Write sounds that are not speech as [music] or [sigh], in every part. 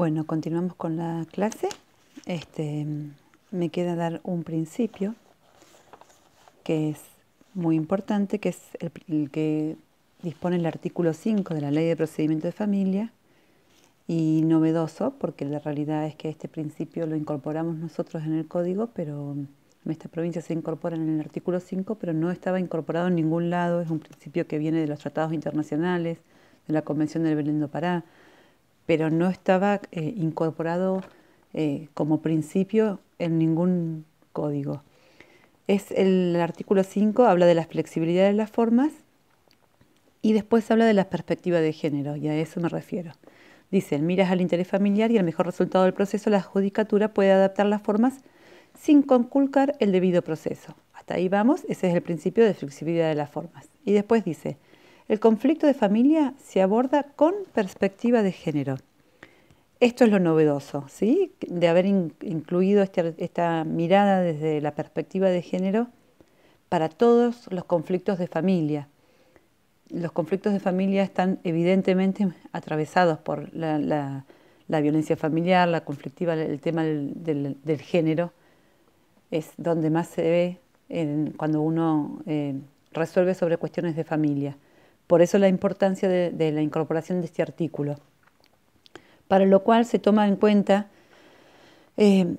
Bueno, continuamos con la clase. Este, me queda dar un principio que es muy importante, que es el, que dispone el artículo 5 de la Ley de Procedimiento de Familia y novedoso, porque la realidad es que este principio lo incorporamos nosotros en el código, pero en esta provincia se incorpora en el artículo 5, pero no estaba incorporado en ningún lado, es un principio que viene de los tratados internacionales, de la Convención del Belén do Pará, pero no estaba eh, incorporado eh, como principio en ningún código. Es el artículo 5 habla de la flexibilidad de las formas y después habla de las perspectivas de género, y a eso me refiero. Dice, miras al interés familiar y el mejor resultado del proceso, la judicatura puede adaptar las formas sin conculcar el debido proceso. Hasta ahí vamos, ese es el principio de flexibilidad de las formas. Y después dice, el conflicto de familia se aborda con perspectiva de género. Esto es lo novedoso, ¿sí? De haber incluido este, esta mirada desde la perspectiva de género para todos los conflictos de familia. Los conflictos de familia están evidentemente atravesados por la, violencia familiar, la conflictiva, el tema del, género, es donde más se ve cuando uno eh, resuelve sobre cuestiones de familia. Por eso la importancia de, la incorporación de este artículo. Para lo cual se toma en cuenta eh,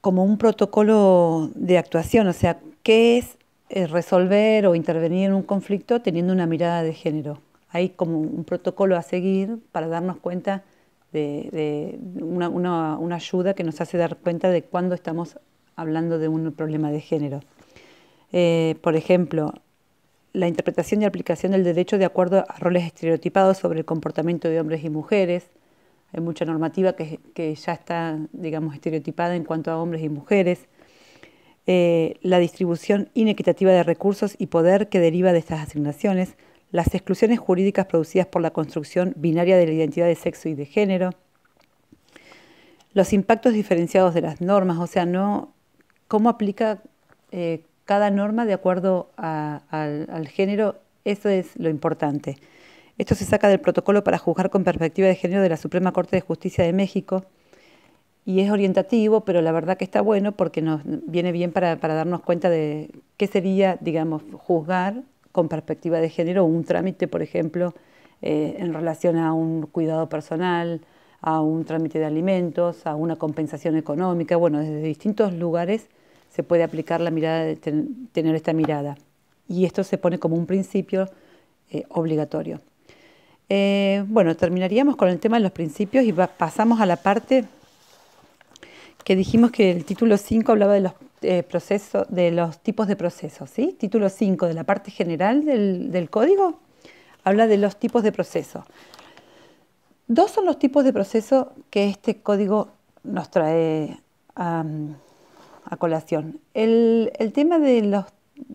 como un protocolo de actuación, o sea, qué es eh, resolver o intervenir en un conflicto teniendo una mirada de género. Hay como un protocolo a seguir para darnos cuenta de, una, ayuda que nos hace dar cuenta de cuándo estamos hablando de un problema de género. Eh, por ejemplo, la interpretación y aplicación del derecho de acuerdo a roles estereotipados sobre el comportamiento de hombres y mujeres. Hay mucha normativa que, ya está, digamos, estereotipada en cuanto a hombres y mujeres. Eh, la distribución inequitativa de recursos y poder que deriva de estas asignaciones, las exclusiones jurídicas producidas por la construcción binaria de la identidad de sexo y de género, los impactos diferenciados de las normas, o sea, no cómo aplica eh, cada norma de acuerdo al, género, eso es lo importante. Esto se saca del protocolo para juzgar con perspectiva de género de la Suprema Corte de Justicia de México y es orientativo, pero la verdad que está bueno porque nos viene bien para, darnos cuenta de qué sería, digamos, juzgar con perspectiva de género un trámite, por ejemplo, eh, en relación a un cuidado personal, a un trámite de alimentos, a una compensación económica, bueno, desde distintos lugares se puede aplicar la mirada tener esta mirada. Y esto se pone como un principio eh, obligatorio. Eh, bueno, terminaríamos con el tema de los principios y pasamos a la parte que dijimos que el título 5 hablaba de los, eh, procesos, de los tipos de procesos. ¿sí? Título 5 de la parte general del, código habla de los tipos de procesos. Dos son los tipos de procesos que este código nos trae a a colación. El, tema de los...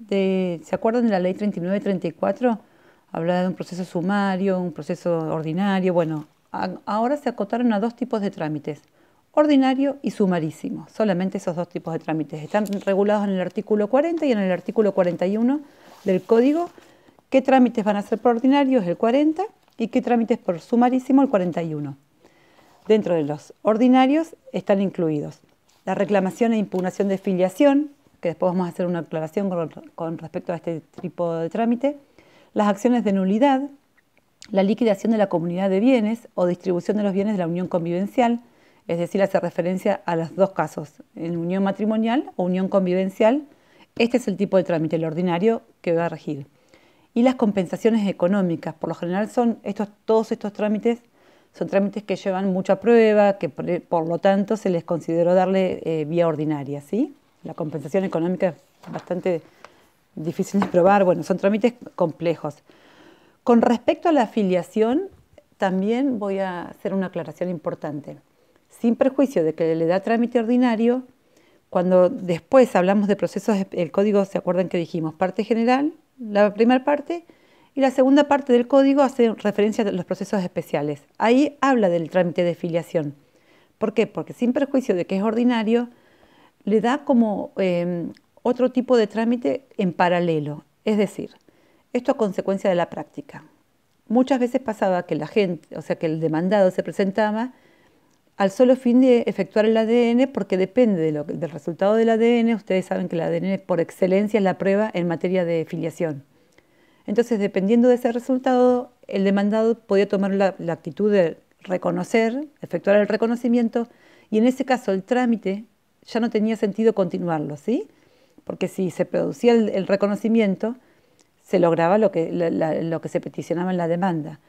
¿Se acuerdan de la ley 39.34? 34 Hablaba de un proceso sumario, un proceso ordinario. Bueno, ahora se acotaron a dos tipos de trámites, ordinario y sumarísimo. Solamente esos dos tipos de trámites están regulados en el artículo 40 y en el artículo 41 del Código. ¿Qué trámites van a ser por ordinario? Es el 40 y qué trámites por sumarísimo el 41. Dentro de los ordinarios están incluidos la reclamación e impugnación de filiación, que después vamos a hacer una aclaración con, respecto a este tipo de trámite, las acciones de nulidad, la liquidación de la comunidad de bienes o distribución de los bienes de la unión convivencial, es decir, hace referencia a los dos casos, en unión matrimonial o unión convivencial. Este es el tipo de trámite, el ordinario, que va a regir. Y las compensaciones económicas, por lo general son estos, todos estos trámites son trámites que llevan mucha prueba, que por, lo tanto se les consideró darle eh, vía ordinaria, ¿sí? La compensación económica es bastante difícil de probar, bueno, son trámites complejos. Con respecto a la afiliación, también voy a hacer una aclaración importante. Sin perjuicio de que le da trámite ordinario, cuando después hablamos de procesos, el código, ¿se acuerdan que dijimos? Parte general, la primera parte, y la segunda parte del código hace referencia a los procesos especiales. Ahí habla del trámite de filiación. ¿Por qué? Porque sin perjuicio de que es ordinario, le da como em, otro tipo de trámite en paralelo. Es decir, esto a consecuencia de la práctica. Muchas veces pasaba que la gente, o sea, que el demandado se presentaba al solo fin de efectuar el ADN, porque depende del resultado del ADN. Ustedes saben que el ADN por excelencia es la prueba en materia de filiación. Entonces, dependiendo de ese resultado, el demandado podía tomar la, actitud de reconocer, efectuar el reconocimiento, y en ese caso el trámite ya no tenía sentido continuarlo, ¿sí? Porque si se producía el, reconocimiento, se lograba lo que se peticionaba en la demanda.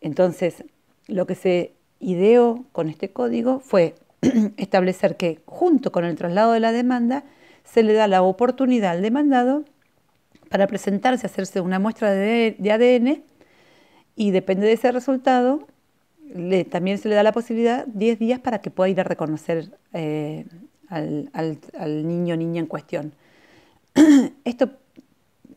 Entonces, lo que se ideó con este código fue [clears throat] establecer que junto con el traslado de la demanda se le da la oportunidad al demandado para presentarse, hacerse una muestra de, ADN y depende de ese resultado, también se le da la posibilidad 10 días para que pueda ir a reconocer eh, al, niño o niña en cuestión. [clears throat] Esto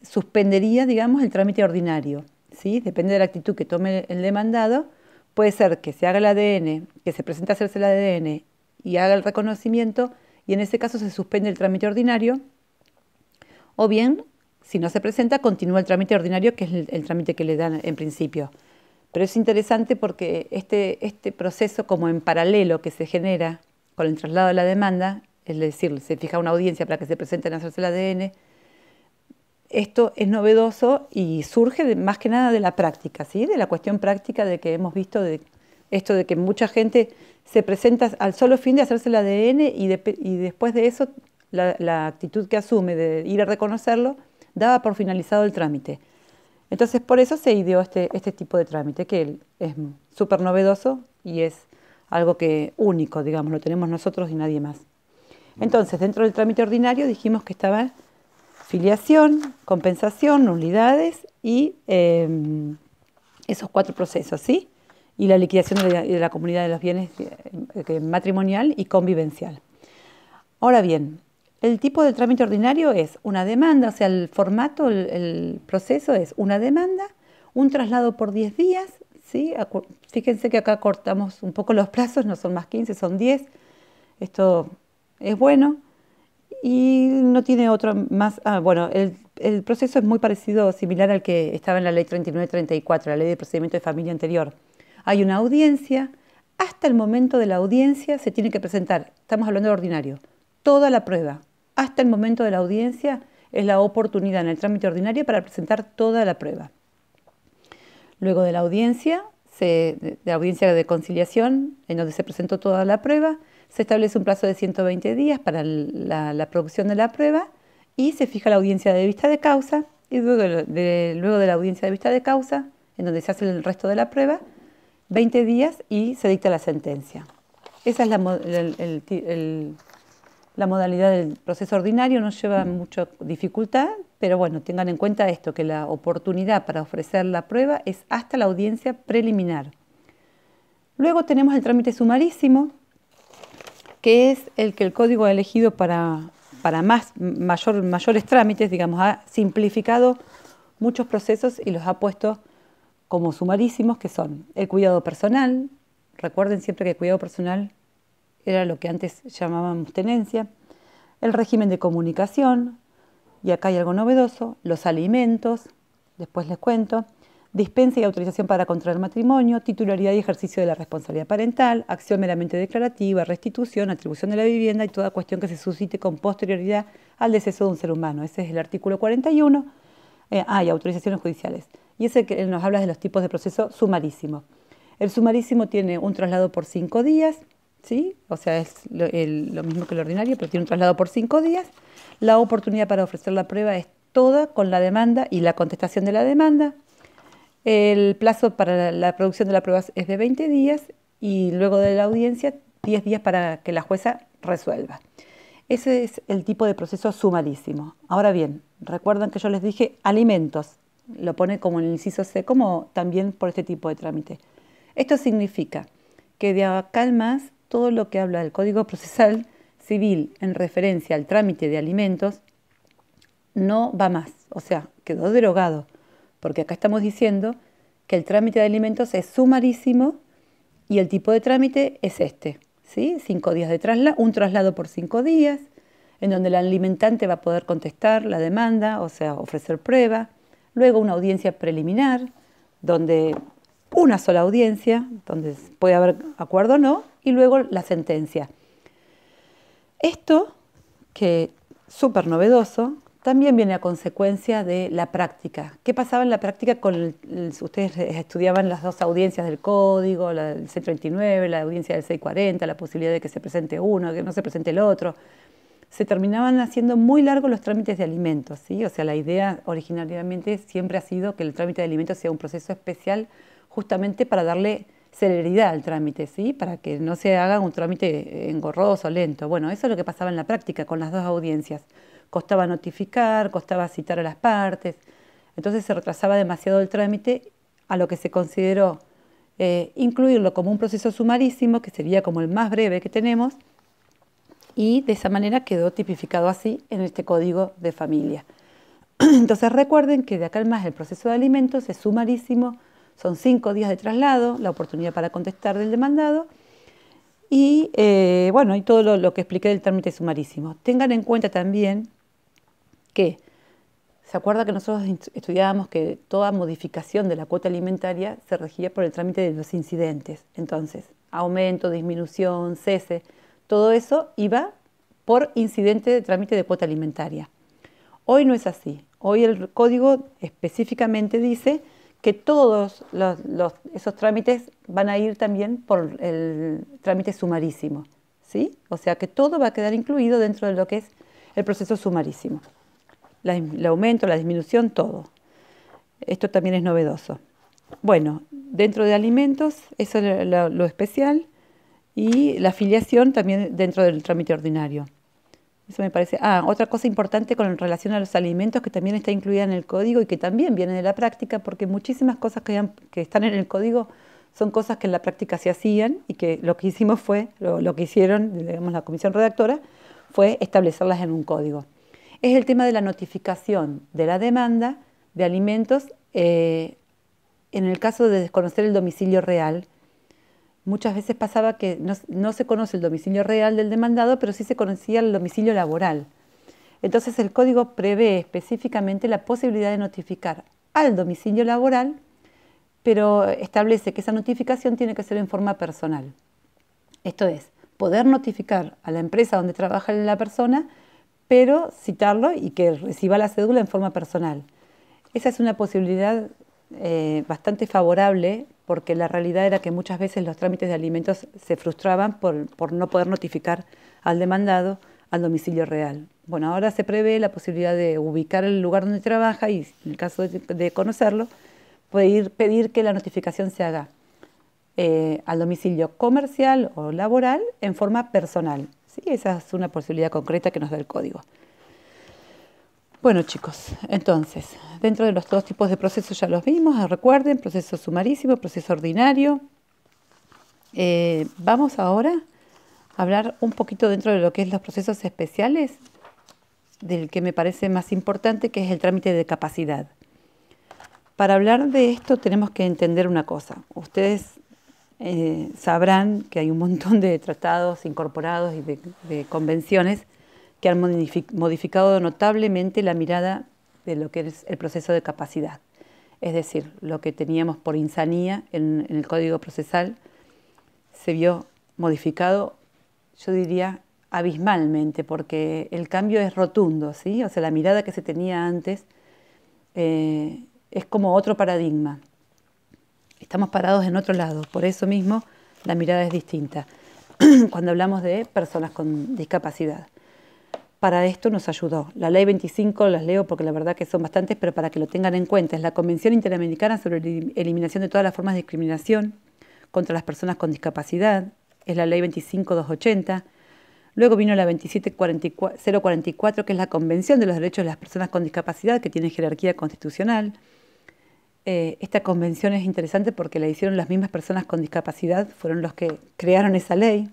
suspendería, digamos, el trámite ordinario. ¿sí? Depende de la actitud que tome el demandado, puede ser que se haga el ADN, que se presente a hacerse el ADN y haga el reconocimiento, y en ese caso se suspende el trámite ordinario, o bien si no se presenta, continúa el trámite ordinario, que es el, trámite que le dan en principio. Pero es interesante porque este, este proceso como en paralelo que se genera con el traslado de la demanda, es decir, se fija una audiencia para que se presenten a hacerse el ADN, esto es novedoso y surge más que nada de la práctica, ¿sí? de la cuestión práctica de que hemos visto de esto de que mucha gente se presenta al solo fin de hacerse el ADN y, después de eso la actitud que asume de ir a reconocerlo daba por finalizado el trámite. Entonces, por eso se ideó este, este, tipo de trámite, que es súper novedoso y es algo que único, digamos, lo tenemos nosotros y nadie más. Entonces, dentro del trámite ordinario dijimos que estaba filiación, compensación, nulidades y em, esos cuatro procesos, ¿sí? Y la liquidación de la comunidad de los bienes eh, eh, matrimonial y convivencial. Ahora bien, el tipo de trámite ordinario es una demanda, o sea, el formato, el, proceso es una demanda, un traslado por 10 días, ¿sí? fíjense que acá cortamos un poco los plazos, no son más 15, son 10, esto es bueno y no tiene otro más, ah, bueno, el, proceso es muy parecido, similar al que estaba en la ley 3934, la ley de procedimiento de familia anterior. Hay una audiencia, hasta el momento de la audiencia se tiene que presentar, estamos hablando de ordinario, toda la prueba, hasta el momento de la audiencia es la oportunidad en el trámite ordinario para presentar toda la prueba. Luego de la audiencia, de audiencia de conciliación, en donde se presentó toda la prueba, se establece un plazo de 120 días para la, producción de la prueba y se fija la audiencia de vista de causa y luego de, luego de la audiencia de vista de causa, en donde se hace el resto de la prueba, 20 días y se dicta la sentencia. Esa es la, el la modalidad del proceso ordinario no lleva mm. mucha dificultad, pero bueno, tengan en cuenta esto, que la oportunidad para ofrecer la prueba es hasta la audiencia preliminar. Luego tenemos el trámite sumarísimo, que es el que el código ha elegido para, más, mayor, mayores trámites, digamos, ha simplificado muchos procesos y los ha puesto como sumarísimos, que son el cuidado personal, recuerden siempre que el cuidado personal era lo que antes llamábamos tenencia, el régimen de comunicación, y acá hay algo novedoso, los alimentos, después les cuento, dispensa y autorización para contraer matrimonio, titularidad y ejercicio de la responsabilidad parental, acción meramente declarativa, restitución, atribución de la vivienda y toda cuestión que se suscite con posterioridad al deceso de un ser humano. Ese es el artículo 41. hay eh, ah, autorizaciones judiciales. Y ese que nos habla de los tipos de proceso sumarísimo. El sumarísimo tiene un traslado por cinco días, ¿sí? o sea, es lo, mismo que el ordinario, pero tiene un traslado por cinco días. La oportunidad para ofrecer la prueba es toda con la demanda y la contestación de la demanda. El plazo para la producción de la prueba es de 20 días y luego de la audiencia 10 días para que la jueza resuelva. Ese es el tipo de proceso sumadísimo Ahora bien, recuerdan que yo les dije alimentos, lo pone como en el inciso C, como también por este tipo de trámite. Esto significa que de acá al más todo lo que habla del Código Procesal Civil en referencia al trámite de alimentos no va más, o sea, quedó derogado, porque acá estamos diciendo que el trámite de alimentos es sumarísimo y el tipo de trámite es este, ¿sí? Cinco días de traslado, un traslado por cinco días, en donde el alimentante va a poder contestar la demanda, o sea, ofrecer prueba, luego una audiencia preliminar, donde una sola audiencia, donde puede haber acuerdo o no, y luego la sentencia. Esto, que súper novedoso, también viene a consecuencia de la práctica. ¿Qué pasaba en la práctica con ustedes estudiaban las dos audiencias del código, la del C39, la audiencia del 640, la posibilidad de que se presente uno, que no se presente el otro? Se terminaban haciendo muy largos los trámites de alimentos, ¿sí? O sea, la idea originariamente siempre ha sido que el trámite de alimentos sea un proceso especial justamente para darle celeridad al trámite, ¿sí? para que no se haga un trámite engorroso, lento. Bueno, eso es lo que pasaba en la práctica con las dos audiencias. Costaba notificar, costaba citar a las partes, entonces se retrasaba demasiado el trámite a lo que se consideró eh, incluirlo como un proceso sumarísimo, que sería como el más breve que tenemos, y de esa manera quedó tipificado así en este código de familia. [clears throat] Entonces recuerden que de acá en más el proceso de alimentos es sumarísimo, son cinco días de traslado, la oportunidad para contestar del demandado y, eh, bueno, y todo lo, lo que expliqué del trámite sumarísimo. Tengan en cuenta también que, ¿se acuerda que nosotros estudiábamos que toda modificación de la cuota alimentaria se regía por el trámite de los incidentes? Entonces, aumento, disminución, cese, todo eso iba por incidente de trámite de cuota alimentaria. Hoy no es así. Hoy el código específicamente dice que todos los, esos trámites van a ir también por el trámite sumarísimo, ¿sí? O sea que todo va a quedar incluido dentro de lo que es el proceso sumarísimo. el aumento, la disminución, todo. Esto también es novedoso. Bueno, dentro de alimentos, eso es lo, lo especial, y la afiliación también dentro del trámite ordinario. Eso me parece. Ah, otra cosa importante con relación a los alimentos que también está incluida en el código y que también viene de la práctica, porque muchísimas cosas que, están en el código son cosas que en la práctica se hacían y que lo que hicimos fue, lo, que hicieron, digamos, la comisión redactora, fue establecerlas en un código. Es el tema de la notificación de la demanda de alimentos eh, en el caso de desconocer el domicilio real muchas veces pasaba que no, se conoce el domicilio real del demandado, pero sí se conocía el domicilio laboral. Entonces el código prevé específicamente la posibilidad de notificar al domicilio laboral, pero establece que esa notificación tiene que ser en forma personal. Esto es, poder notificar a la empresa donde trabaja la persona, pero citarlo y que reciba la cédula en forma personal. Esa es una posibilidad eh, bastante favorable porque la realidad era que muchas veces los trámites de alimentos se frustraban por, no poder notificar al demandado al domicilio real. Bueno, ahora se prevé la posibilidad de ubicar el lugar donde trabaja y, en el caso de, conocerlo, pedir, pedir que la notificación se haga eh, al domicilio comercial o laboral en forma personal. ¿sí? Esa es una posibilidad concreta que nos da el código. Bueno chicos, entonces, dentro de los dos tipos de procesos ya los vimos, ah, recuerden, proceso sumarísimo, proceso ordinario. Eh, vamos ahora a hablar un poquito dentro de lo que es los procesos especiales, del que me parece más importante, que es el trámite de capacidad. Para hablar de esto tenemos que entender una cosa. Ustedes eh, sabrán que hay un montón de tratados incorporados y de, de convenciones que han modificado notablemente la mirada de lo que es el proceso de capacidad. Es decir, lo que teníamos por insanía en, el código procesal se vio modificado, yo diría, abismalmente, porque el cambio es rotundo, ¿sí? O sea, la mirada que se tenía antes eh, es como otro paradigma. Estamos parados en otro lado, por eso mismo la mirada es distinta [clears throat] cuando hablamos de personas con discapacidad para esto nos ayudó. La ley 25, las leo porque la verdad que son bastantes, pero para que lo tengan en cuenta, es la Convención Interamericana sobre la Eliminación de todas las formas de discriminación contra las personas con discapacidad, es la ley 25280. Luego vino la 27044, que es la Convención de los Derechos de las Personas con Discapacidad, que tiene jerarquía constitucional. Eh, esta convención es interesante porque la hicieron las mismas personas con discapacidad, fueron los que crearon esa ley.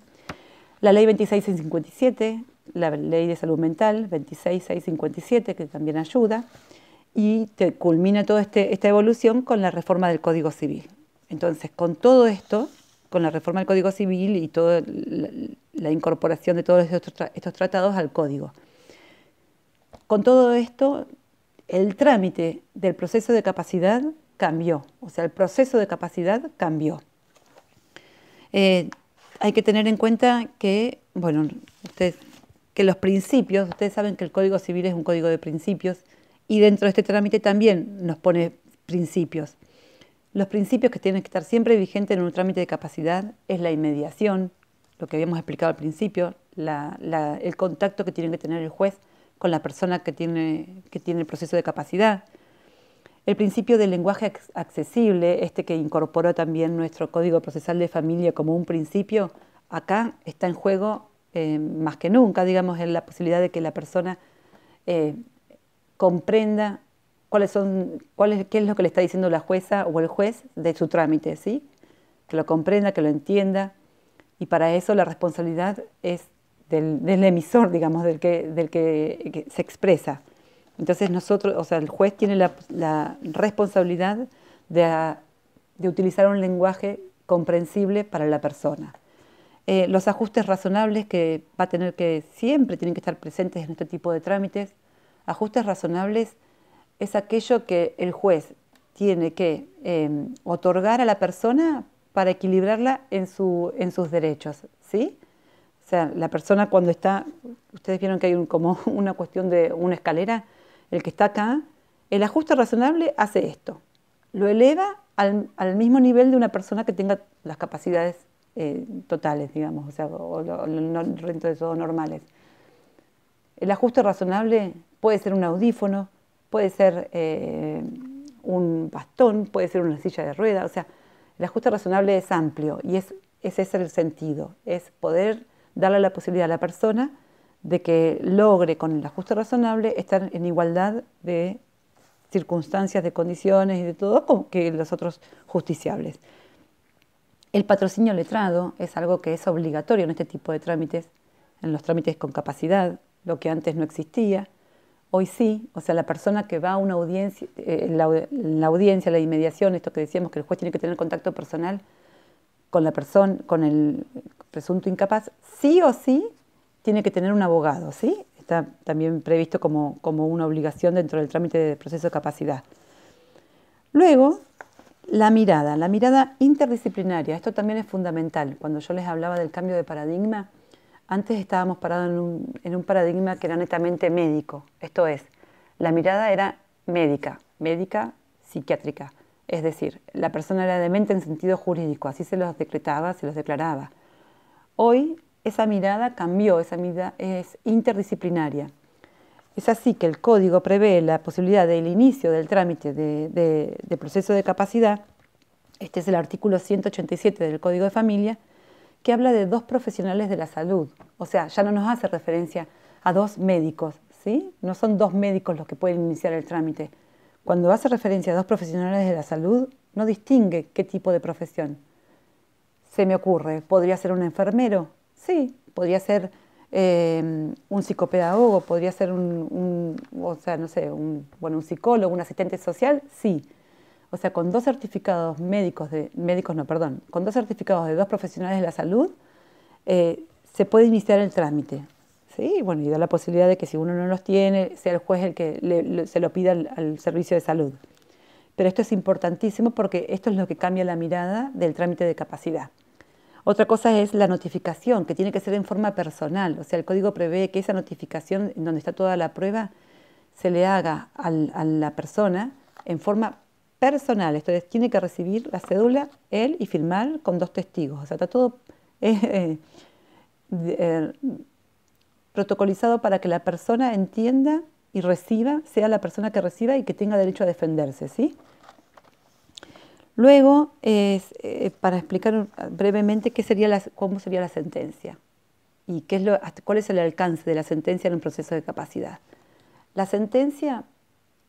La ley 2657 la ley de salud mental 26657, que también ayuda, y culmina toda este, esta evolución con la reforma del Código Civil. Entonces, con todo esto, con la reforma del Código Civil y toda la, incorporación de todos estos, tratados al Código, con todo esto, el trámite del proceso de capacidad cambió, o sea, el proceso de capacidad cambió. Eh, hay que tener en cuenta que, bueno, ustedes que los principios, ustedes saben que el Código Civil es un código de principios, y dentro de este trámite también nos pone principios. Los principios que tienen que estar siempre vigentes en un trámite de capacidad es la inmediación, lo que habíamos explicado al principio, el contacto que tiene que tener el juez con la persona que tiene, que tiene el proceso de capacidad, el principio del lenguaje accesible, este que incorporó también nuestro Código Procesal de Familia como un principio, acá está en juego eh, más que nunca, digamos, en la posibilidad de que la persona eh, comprenda qué es lo que le está diciendo la jueza o el juez de su trámite, ¿sí? Que lo comprenda, que lo entienda. Y para eso la responsabilidad es del, emisor, digamos, del que, se expresa. Entonces nosotros, o sea, el juez tiene la, responsabilidad de utilizar un lenguaje comprensible para la persona. Eh, los ajustes razonables que va a tener que siempre tienen que estar presentes en este tipo de trámites. Ajustes razonables es aquello que el juez tiene que em, otorgar a la persona para equilibrarla en, su, en sus derechos, ¿sí? O sea, la persona cuando está, ustedes vieron que hay como [laughs] una cuestión de una escalera, el que está acá, el ajuste razonable hace esto, lo eleva al, al mismo nivel de una persona que tenga las capacidades eh, totales, digamos, o sea, o, de todo normales. El ajuste razonable puede ser un audífono, puede ser eh, un bastón, puede ser una silla de rueda, o sea, el ajuste razonable es amplio y es, ese es el sentido, es poder darle la posibilidad a la persona de que logre con el ajuste razonable estar en igualdad de circunstancias, de condiciones y de todo que los otros justiciables. El patrocinio letrado es algo que es obligatorio en este tipo de trámites, en los trámites con capacidad, lo que antes no existía. Hoy sí, o sea, la persona que va a una audiencia, eh, la, audiencia, la inmediación, esto que decíamos que el juez tiene que tener contacto personal con la persona, con el presunto incapaz, sí o sí tiene que tener un abogado, ¿sí? Está también previsto como, como una obligación dentro del trámite de proceso de capacidad. Luego, la mirada, la mirada interdisciplinaria, esto también es fundamental. Cuando yo les hablaba del cambio de paradigma, antes estábamos parados en un, paradigma que era netamente médico, esto es, la mirada era médica, médica psiquiátrica, es decir, la persona era demente en sentido jurídico, así se los decretaba, se los declaraba. Hoy esa mirada cambió, esa mirada es interdisciplinaria. Es así que el código prevé la posibilidad del inicio del trámite de, proceso de capacidad. Este es el artículo 187 del Código de Familia, que habla de dos profesionales de la salud. O sea, ya no nos hace referencia a dos médicos, ¿sí? No son dos médicos los que pueden iniciar el trámite. Cuando hace referencia a dos profesionales de la salud, no distingue qué tipo de profesión. Se me ocurre, podría ser un enfermero, sí, podría ser Em, un psicopedagogo, podría ser un, o sea, no sé, un, bueno, un psicólogo, un asistente social, sí. O sea, con dos certificados médicos, de, médicos no, perdón, con dos certificados de dos profesionales de la salud, eh, se puede iniciar el trámite. ¿sí? Bueno, y da la posibilidad de que si uno no los tiene, sea el juez el que se lo pida al servicio de salud. Pero esto es importantísimo porque esto es lo que cambia la mirada del trámite de capacidad. Otra cosa es la notificación, que tiene que ser en forma personal. O sea, el código prevé que esa notificación, en donde está toda la prueba, se le haga a la persona en forma personal. Entonces, tiene que recibir la cédula él y firmar con dos testigos. O sea, está todo [laughs] eh, eh, protocolizado para que la persona entienda y reciba, sea la persona que reciba y que tenga derecho a defenderse, ¿sí? Luego, eh, para explicar brevemente qué sería cómo sería la sentencia y qué es cuál es el alcance de la sentencia en un proceso de capacidad. La sentencia,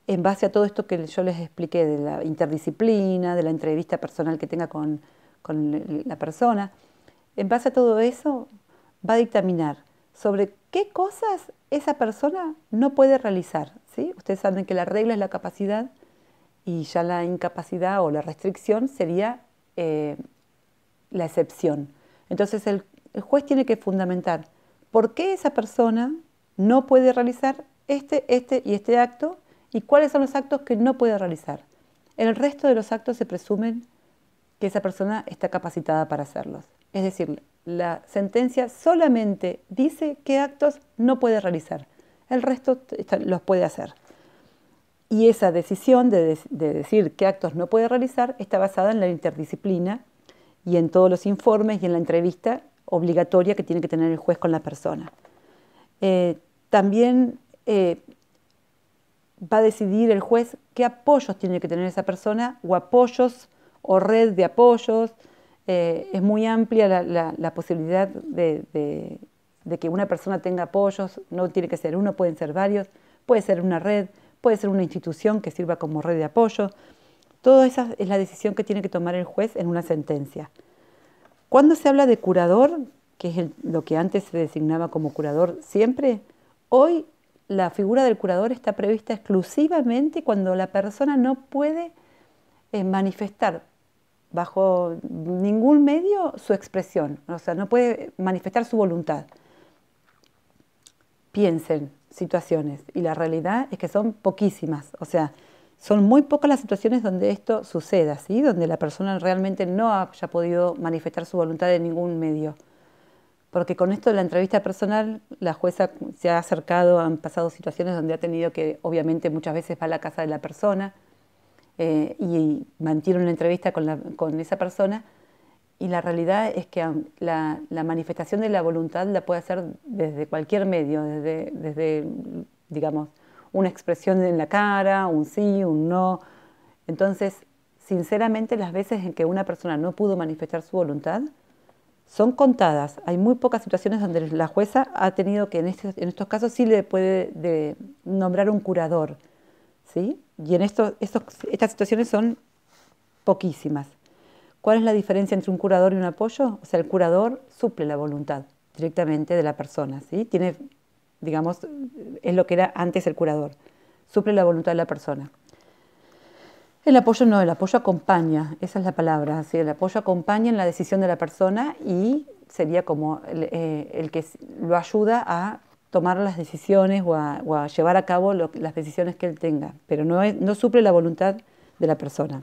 en base a todo esto que yo les expliqué de la interdisciplina, de la entrevista personal que tenga con, la persona, en base a todo eso va a dictaminar sobre qué cosas esa persona no puede realizar. ¿sí? Ustedes saben que la regla es la capacidad y ya la incapacidad o la restricción sería eh, la excepción. Entonces el, juez tiene que fundamentar por qué esa persona no puede realizar este, este y este acto y cuáles son los actos que no puede realizar. En el resto de los actos se presumen que esa persona está capacitada para hacerlos. Es decir, la sentencia solamente dice qué actos no puede realizar. El resto los puede hacer. Y esa decisión de, decir qué actos no puede realizar está basada en la interdisciplina y en todos los informes y en la entrevista obligatoria que tiene que tener el juez con la persona. Eh, también eh, va a decidir el juez qué apoyos tiene que tener esa persona o apoyos o red de apoyos. Eh, es muy amplia la, posibilidad de, que una persona tenga apoyos, no tiene que ser uno, pueden ser varios, puede ser una red, puede ser una institución que sirva como red de apoyo. Toda esa es la decisión que tiene que tomar el juez en una sentencia. Cuando se habla de curador, que es lo que antes se designaba como curador siempre, hoy la figura del curador está prevista exclusivamente cuando la persona no puede eh, manifestar bajo ningún medio su expresión, o sea, no puede manifestar su voluntad. Piensen, situaciones y la realidad es que son poquísimas, o sea, son muy pocas las situaciones donde esto suceda, donde la persona realmente no haya podido manifestar su voluntad en ningún medio. Porque con esto de la entrevista personal, la jueza se ha acercado, han pasado situaciones donde ha tenido que, obviamente, muchas veces va a la casa de la persona eh, y mantiene una entrevista con, con esa persona y la realidad es que la, manifestación de la voluntad la puede hacer desde cualquier medio, desde, desde, digamos, una expresión en la cara, un sí, un no. Entonces, sinceramente, las veces en que una persona no pudo manifestar su voluntad son contadas. Hay muy pocas situaciones donde la jueza ha tenido que, en, este, estos casos, sí le puede de, nombrar un curador. ¿sí? Y en estos, estas situaciones son poquísimas. ¿Cuál es la diferencia entre un curador y un apoyo? O sea, el curador suple la voluntad directamente de la persona, ¿sí? Tiene, digamos, es lo que era antes el curador, suple la voluntad de la persona. El apoyo no, el apoyo acompaña, esa es la palabra, el apoyo acompaña en la decisión de la persona y sería como el, eh, que lo ayuda a tomar las decisiones o a, llevar a cabo las decisiones que él tenga, pero no, no suple la voluntad de la persona.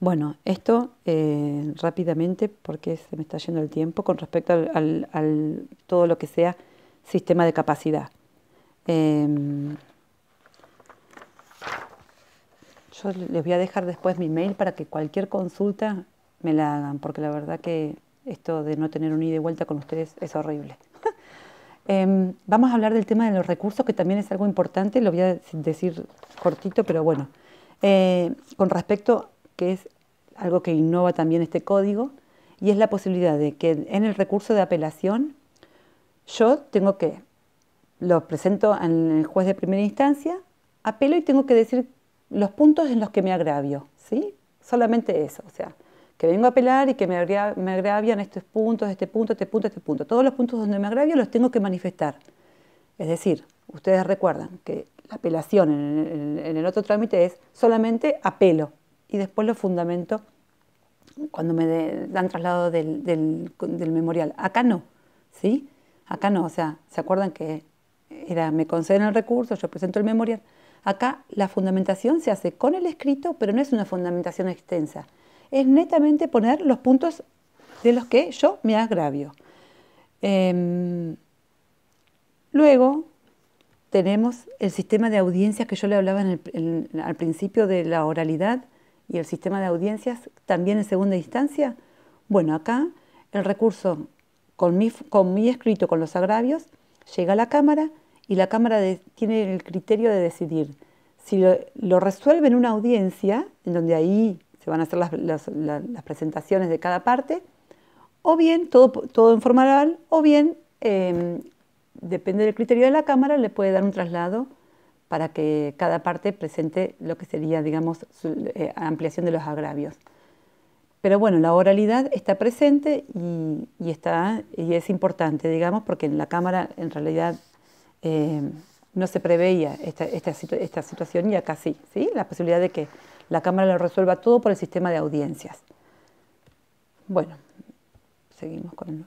Bueno, esto eh, rápidamente, porque se me está yendo el tiempo, con respecto al, todo lo que sea sistema de capacidad. Em, yo les voy a dejar después mi mail para que cualquier consulta me la hagan, porque la verdad que esto de no tener un ida y vuelta con ustedes es horrible. [laughs] Em, vamos a hablar del tema de los recursos, que también es algo importante, lo voy a decir cortito, pero bueno. Eh, con respecto que es algo que innova también este código, y es la posibilidad de que en el recurso de apelación yo tengo que, lo presento al juez de primera instancia, apelo y tengo que decir los puntos en los que me agravio, ¿sí? Solamente eso, o sea, que vengo a apelar y que me, agravian estos puntos, este punto, este punto, este punto. Todos los puntos donde me agravio los tengo que manifestar. Es decir, ustedes recuerdan que la apelación en el otro trámite es solamente apelo, y después lo fundamento cuando me dan traslado del, memorial. Acá no, ¿sí? Acá no, o sea, ¿se acuerdan que era, me conceden el recurso, yo presento el memorial? Acá la fundamentación se hace con el escrito, pero no es una fundamentación extensa. Es netamente poner los puntos de los que yo me agravio. Em, luego tenemos el sistema de audiencias que yo le hablaba al principio de la oralidad, y el sistema de audiencias también en segunda instancia? Bueno, acá el recurso con mi, con mi escrito, con los agravios, llega a la Cámara y la Cámara tiene el criterio de decidir si lo, resuelve en una audiencia, en donde ahí se van a hacer las, presentaciones de cada parte, o bien todo, todo en forma o bien, em, depende del criterio de la Cámara, le puede dar un traslado para que cada parte presente lo que sería, digamos, su, eh, ampliación de los agravios. Pero bueno, la oralidad está presente y, está, y es importante, digamos, porque en la Cámara en realidad eh, no se preveía esta, situación y acá sí, sí, la posibilidad de que la Cámara lo resuelva todo por el sistema de audiencias. Bueno, seguimos con el...